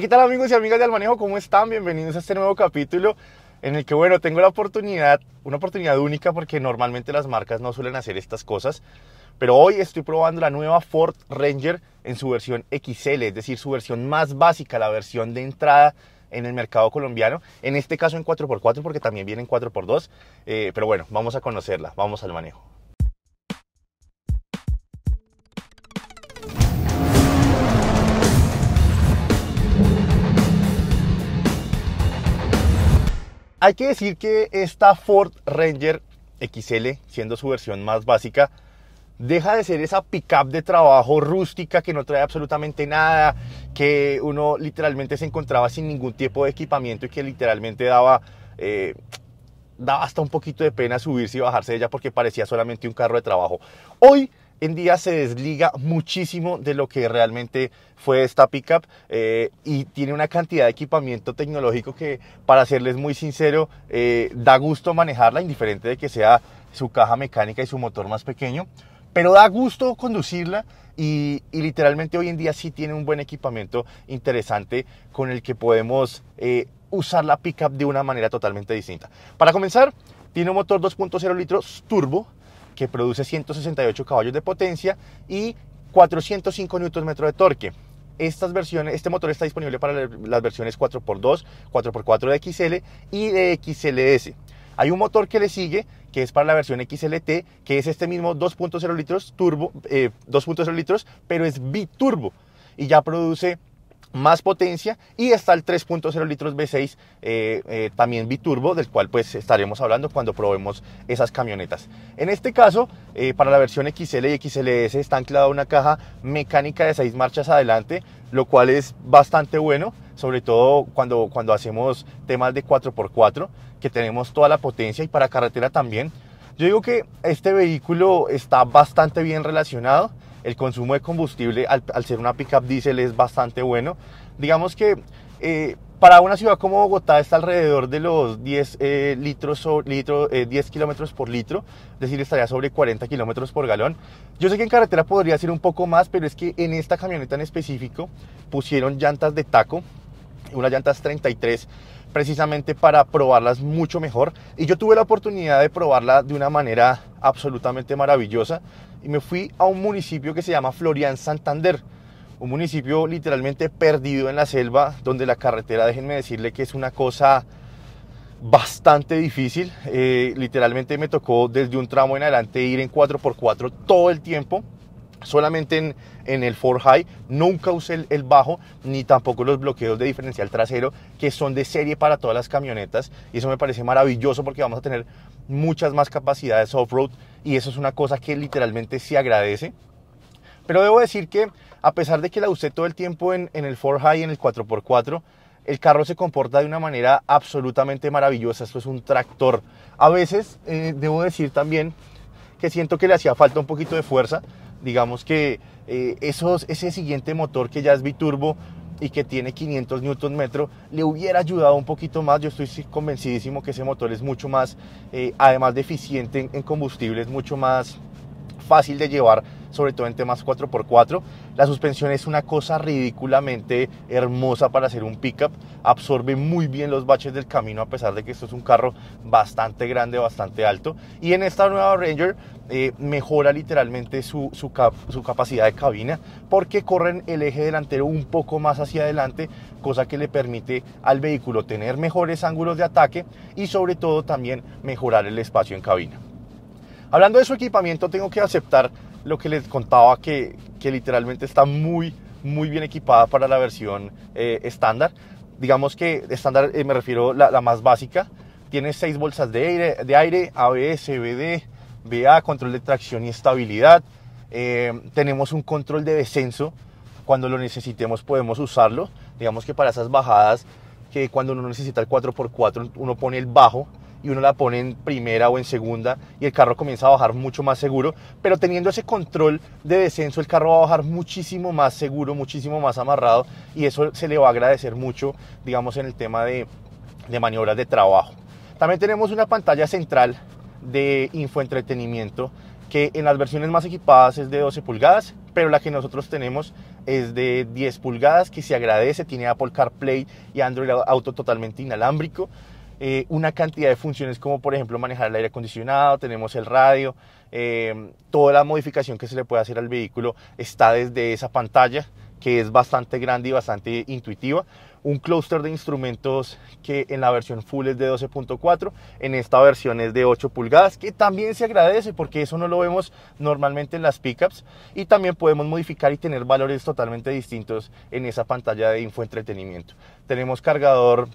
¿qué tal amigos y amigas de Almanejo? ¿Cómo están? Bienvenidos a este nuevo capítulo en el que, bueno, tengo la oportunidad, una oportunidad única porque normalmente las marcas no suelen hacer estas cosas, pero hoy estoy probando la nueva Ford Ranger en su versión XL, es decir, su versión más básica, la versión de entrada en el mercado colombiano, en este caso en 4x4 porque también viene en 4x2, eh, pero bueno, vamos a conocerla, vamos al manejo. Hay que decir que esta Ford Ranger XL, siendo su versión más básica, deja de ser esa pickup de trabajo rústica que no trae absolutamente nada, que uno literalmente se encontraba sin ningún tipo de equipamiento y que literalmente daba, eh, daba hasta un poquito de pena subirse y bajarse de ella porque parecía solamente un carro de trabajo. Hoy en día se desliga muchísimo de lo que realmente fue esta pickup eh, y tiene una cantidad de equipamiento tecnológico que, para serles muy sincero, eh, da gusto manejarla, indiferente de que sea su caja mecánica y su motor más pequeño, pero da gusto conducirla y, literalmente hoy en día sí tiene un buen equipamiento interesante con el que podemos eh, usar la pickup de una manera totalmente distinta. Para comenzar, tiene un motor 2.0 litros turbo que produce 168 caballos de potencia y 405 Nm de torque. Estas versiones, este motor está disponible para las versiones 4x2, 4x4 de XL y de XLS. Hay un motor que le sigue, que es para la versión XLT, que es este mismo 2.0 litros turbo, 2.0 eh, litros, pero es biturbo y ya produce más potencia y está el 3.0 litros V6 eh, eh, también biturbo del cual pues estaremos hablando cuando probemos esas camionetas en este caso eh, para la versión XL y XLS está anclada una caja mecánica de 6 marchas adelante lo cual es bastante bueno sobre todo cuando, cuando hacemos temas de 4x4 que tenemos toda la potencia y para carretera también yo digo que este vehículo está bastante bien relacionado el consumo de combustible al, ser una pickup diésel es bastante bueno. Digamos que eh, para una ciudad como Bogotá está alrededor de los 10 eh, litros litro, 10 eh, kilómetros por litro, es decir, estaría sobre 40 kilómetros por galón. Yo sé que en carretera podría ser un poco más, pero es que en esta camioneta en específico pusieron llantas de taco, unas llantas 33 precisamente para probarlas mucho mejor y yo tuve la oportunidad de probarla de una manera absolutamente maravillosa y me fui a un municipio que se llama Florian Santander. Un municipio literalmente perdido en la selva, donde la carretera, déjenme decirle que es una cosa bastante difícil. Eh, literalmente me tocó desde un tramo en adelante ir en 4x4 todo el tiempo. Solamente en, el 4 High nunca usé el, el, bajo ni tampoco los bloqueos de diferencial trasero que son de serie para todas las camionetas y eso me parece maravilloso porque vamos a tener muchas más capacidades off-road y eso es una cosa que literalmente se agradece. Pero debo decir que a pesar de que la usé todo el tiempo en, el 4 High en el 4x4, el carro se comporta de una manera absolutamente maravillosa. Esto es un tractor. A veces eh, debo decir también que siento que le hacía falta un poquito de fuerza. Digamos que eh, esos, ese siguiente motor que ya es biturbo y que tiene 500 newton le hubiera ayudado un poquito más. Yo estoy convencidísimo que ese motor es mucho más, eh, además de eficiente en combustible, es mucho más fácil de llevar sobre todo en temas 4x4. La suspensión es una cosa ridículamente hermosa para hacer un pickup, absorbe muy bien los baches del camino a pesar de que esto es un carro bastante grande, bastante alto. Y en esta nueva Ranger eh, mejora literalmente su, su capacidad de cabina porque corren el eje delantero un poco más hacia adelante, cosa que le permite al vehículo tener mejores ángulos de ataque y sobre todo también mejorar el espacio en cabina. Hablando de su equipamiento, tengo que aceptar lo que les contaba que, que literalmente está muy, muy bien equipada para la versión eh, estándar. Digamos que estándar eh, me refiero la, la más básica. Tiene seis bolsas de aire, de aire ABS, BD, BA, control de tracción y estabilidad. Eh, tenemos un control de descenso. Cuando lo necesitemos podemos usarlo. Digamos que para esas bajadas que cuando uno necesita el 4x4 uno pone el bajo y uno la pone en primera o en segunda y el carro comienza a bajar mucho más seguro, pero teniendo ese control de descenso el carro va a bajar muchísimo más seguro, muchísimo más amarrado y eso se le va a agradecer mucho, digamos, en el tema de, de maniobras de trabajo. También tenemos una pantalla central de infoentretenimiento que en las versiones más equipadas es de 12 pulgadas, pero la que nosotros tenemos es de 10 pulgadas que se agradece, tiene Apple CarPlay y Android Auto totalmente inalámbrico. Eh, una cantidad de funciones como por ejemplo manejar el aire acondicionado, tenemos el radio, eh, toda la modificación que se le puede hacer al vehículo está desde esa pantalla que es bastante grande y bastante intuitiva. Un clúster de instrumentos que en la versión full es de 12.4, en esta versión es de 8 pulgadas, que también se agradece porque eso no lo vemos normalmente en las pickups. Y también podemos modificar y tener valores totalmente distintos en esa pantalla de infoentretenimiento. Tenemos cargador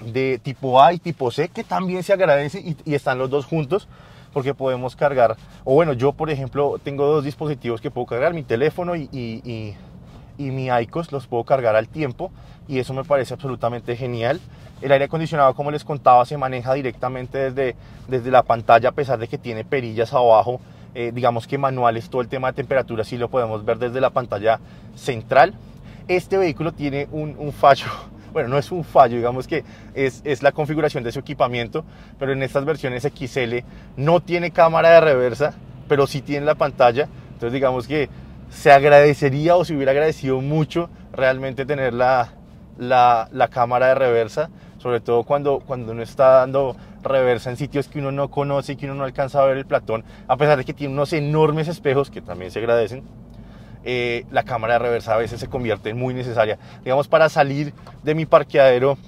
de tipo A y tipo C que también se agradece y, están los dos juntos porque podemos cargar, o bueno, yo por ejemplo tengo dos dispositivos que puedo cargar, mi teléfono y, mi ICOS los puedo cargar al tiempo y eso me parece absolutamente genial. El aire acondicionado, como les contaba, se maneja directamente desde, desde la pantalla a pesar de que tiene perillas abajo. Eh, digamos que manuales, todo el tema de temperatura sí lo podemos ver desde la pantalla central. Este vehículo tiene un, un fallo bueno, no es un fallo, digamos que es, es la configuración de su equipamiento, pero en estas versiones XL no tiene cámara de reversa, pero sí tiene la pantalla, entonces digamos que se agradecería o se hubiera agradecido mucho realmente tener la, la, la, cámara de reversa, sobre todo cuando, cuando uno está dando reversa en sitios que uno no conoce y que uno no alcanza a ver el platón, a pesar de que tiene unos enormes espejos que también se agradecen eh, la cámara de reversa a veces se convierte en muy necesaria. Digamos, para salir de mi parqueadero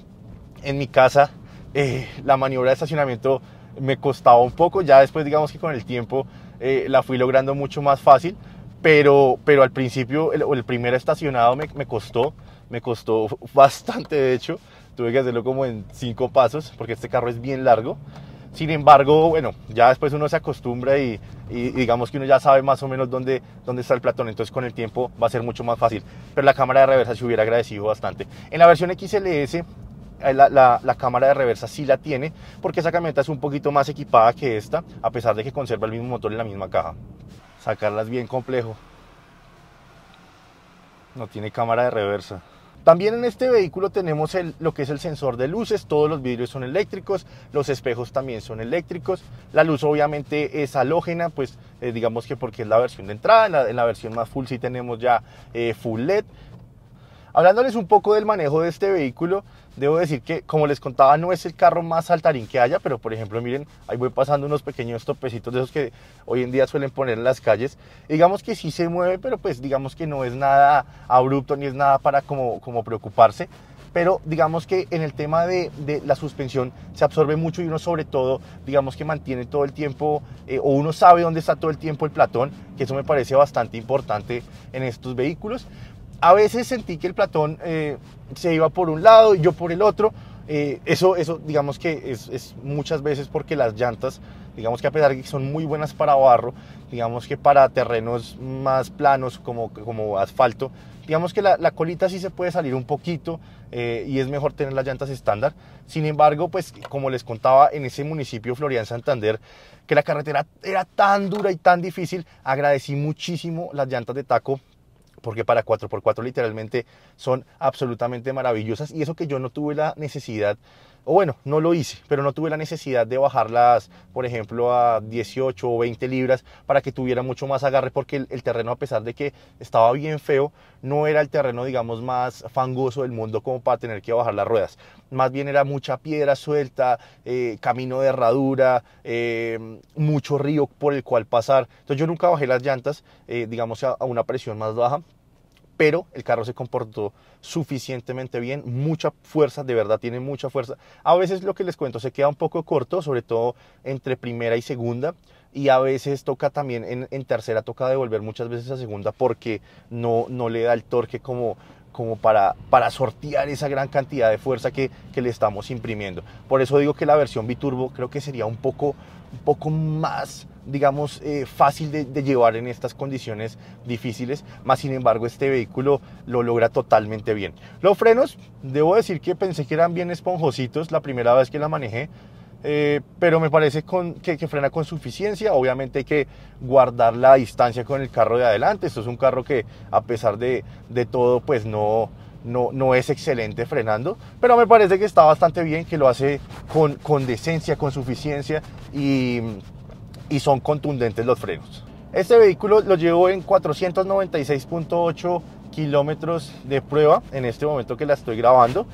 en mi casa, eh, la maniobra de estacionamiento me costaba un poco, ya después digamos que con el tiempo eh, la fui logrando mucho más fácil, pero, pero al principio el, el primer estacionado me, costó, me costó bastante de hecho, tuve que hacerlo como en cinco pasos porque este carro es bien largo sin embargo, bueno, ya después uno se acostumbra y, digamos que uno ya sabe más o menos dónde, está el platón, entonces con el tiempo va a ser mucho más fácil. Pero la cámara de reversa se hubiera agradecido bastante. En la versión XLS eh, la, cámara de reversa sí la tiene, porque esa camioneta es un poquito más equipada que esta, a pesar de que conserva el mismo motor y la misma caja. Sacarla es bien complejo. No tiene cámara de reversa. También en este vehículo tenemos lo que es el sensor de luces, todos los vidrios son eléctricos, los espejos también son eléctricos, la luz obviamente es halógena, pues eh, digamos que porque es la versión de entrada, en la, versión más full sí tenemos ya eh, full LED. Hablándoles un poco del manejo de este vehículo, Debo decir que, como les contaba, no es el carro más saltarín que haya, pero por ejemplo, miren, ahí voy pasando unos pequeños topecitos de esos que hoy en día suelen poner en las calles. Digamos que sí se mueve, pero pues digamos que no es nada abrupto ni es nada para como, como preocuparse pero digamos que en el tema de, la suspensión se absorbe mucho y uno sobre todo, digamos que mantiene todo el tiempo eh, o uno sabe dónde está todo el tiempo el platón, que eso me parece bastante importante en estos vehículos. A veces sentí que el platón eh, se iba por un lado, y yo por el otro. Eh, eso, eso, digamos que es, muchas veces porque las llantas, digamos que a pesar que son muy buenas para barro, digamos que para terrenos más planos como, como asfalto, digamos que la, colita sí se puede salir un poquito eh, y es mejor tener las llantas estándar. Sin embargo, pues como les contaba en ese municipio Florian Santander, que la carretera era tan dura y tan difícil, agradecí muchísimo las llantas de taco porque para 4x4 literalmente son absolutamente maravillosas y eso que yo no tuve la necesidad, o bueno, no lo hice, pero no tuve la necesidad de bajarlas, por ejemplo, a 18 o 20 libras para que tuviera mucho más agarre porque el, terreno, a pesar de que estaba bien feo, no era el terreno, digamos, más fangoso del mundo como para tener que bajar las ruedas. Más bien era mucha piedra suelta, eh, camino de herradura, eh, mucho río por el cual pasar. Entonces yo nunca bajé las llantas, eh, digamos, a una presión más baja pero el carro se comportó suficientemente bien, mucha fuerza, de verdad tiene mucha fuerza. A veces lo que les cuento se queda un poco corto, sobre todo entre primera y segunda, y a veces toca también en, tercera, toca devolver muchas veces a segunda porque no, no le da el torque como, como para, para sortear esa gran cantidad de fuerza que, le estamos imprimiendo. Por eso digo que la versión biturbo creo que sería un poco, un poco más, digamos, eh, fácil de, de, llevar en estas condiciones difíciles, más sin embargo este vehículo lo logra totalmente bien. Los frenos, debo decir que pensé que eran bien esponjositos la primera vez que la manejé, eh, pero me parece que, frena con suficiencia. Obviamente hay que guardar la distancia con el carro de adelante. Esto es un carro que a pesar de, todo, pues no, no, es excelente frenando, pero me parece que está bastante bien, que lo hace con, con decencia, con suficiencia y, y son contundentes los frenos. Este vehículo lo llevo en 496.8 kilómetros de prueba en este momento que la estoy grabando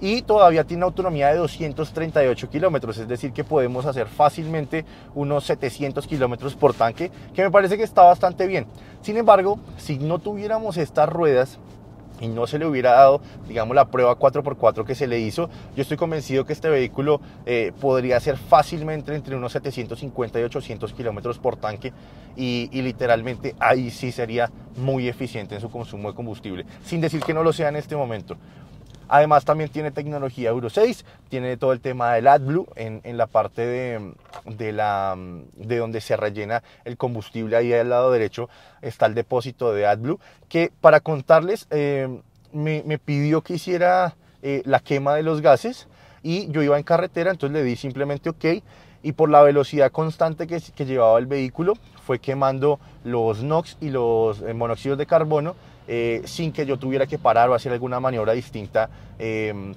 y todavía tiene autonomía de 238 kilómetros, es decir que podemos hacer fácilmente unos 700 kilómetros por tanque, que me parece que está bastante bien. Sin embargo, si no tuviéramos estas ruedas, y no se le hubiera dado, digamos, la prueba 4x4 que se le hizo, yo estoy convencido que este vehículo eh, podría hacer fácilmente entre unos 750 y 800 kilómetros por tanque y, y, literalmente ahí sí sería muy eficiente en su consumo de combustible, sin decir que no lo sea en este momento. Además también tiene tecnología Euro 6, tiene todo el tema del AdBlue en, en la parte de, la, de donde se rellena el combustible, ahí al lado derecho está el depósito de AdBlue, que para contarles eh, me, pidió que hiciera eh, la quema de los gases y yo iba en carretera, entonces le di simplemente ok y por la velocidad constante que, que llevaba el vehículo fue quemando los NOx y los eh, monóxidos de carbono eh, sin que yo tuviera que parar o hacer alguna maniobra distinta em,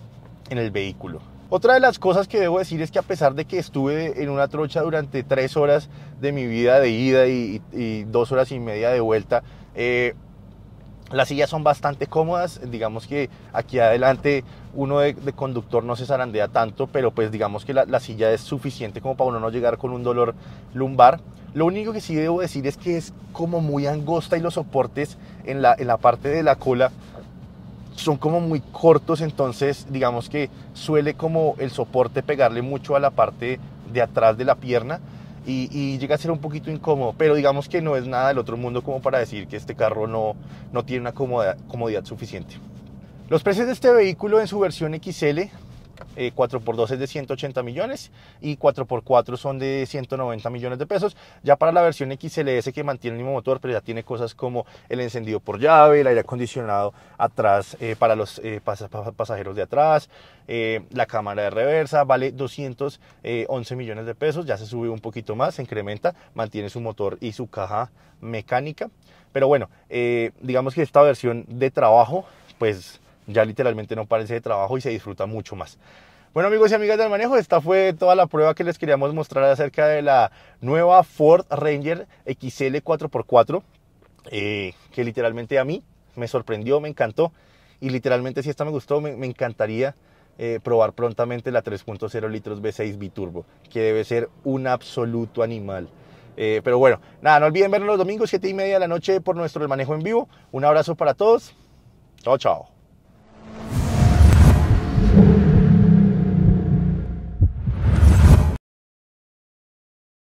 en el vehículo. Otra de las cosas que debo decir es que a pesar de que estuve en una trocha durante tres horas de mi vida de ida y, dos horas y media de vuelta, eh, las sillas son bastante cómodas, digamos que aquí adelante uno de, conductor no se zarandea tanto, pero pues digamos que la, silla es suficiente como para uno no llegar con un dolor lumbar. Lo único que sí debo decir es que es como muy angosta y los soportes en la, en la parte de la cola son como muy cortos, entonces digamos que suele como el soporte pegarle mucho a la parte de atrás de la pierna y, llega a ser un poquito incómodo, pero digamos que no es nada del otro mundo como para decir que este carro no, no tiene una comodidad, comodidad suficiente. Los precios de este vehículo en su versión XL 4x2 eh, es de 180 millones y 4x4 son de 190 millones de pesos. Ya para la versión XLS que mantiene el mismo motor, pero pues ya tiene cosas como el encendido por llave, el aire acondicionado atrás eh, para los eh, pasajeros de atrás, la cámara de reversa, vale 211 millones de pesos, ya se sube un poquito más, se incrementa, mantiene su motor y su caja mecánica. Pero bueno, digamos que esta versión de trabajo, pues ya literalmente no parece de trabajo y se disfruta mucho más. Bueno amigos y amigas del manejo, esta fue toda la prueba que les queríamos mostrar acerca de la nueva Ford Ranger XL 4x4, eh, que literalmente a mí me sorprendió, me encantó y literalmente si esta me gustó, me, encantaría eh, probar prontamente la 3.0 litros V6 biturbo, que debe ser un absoluto animal. Eh, pero bueno, nada, no olviden vernos los domingos 7 y media de la noche por nuestro El Manejo en Vivo. Un abrazo para todos. Chao, chao.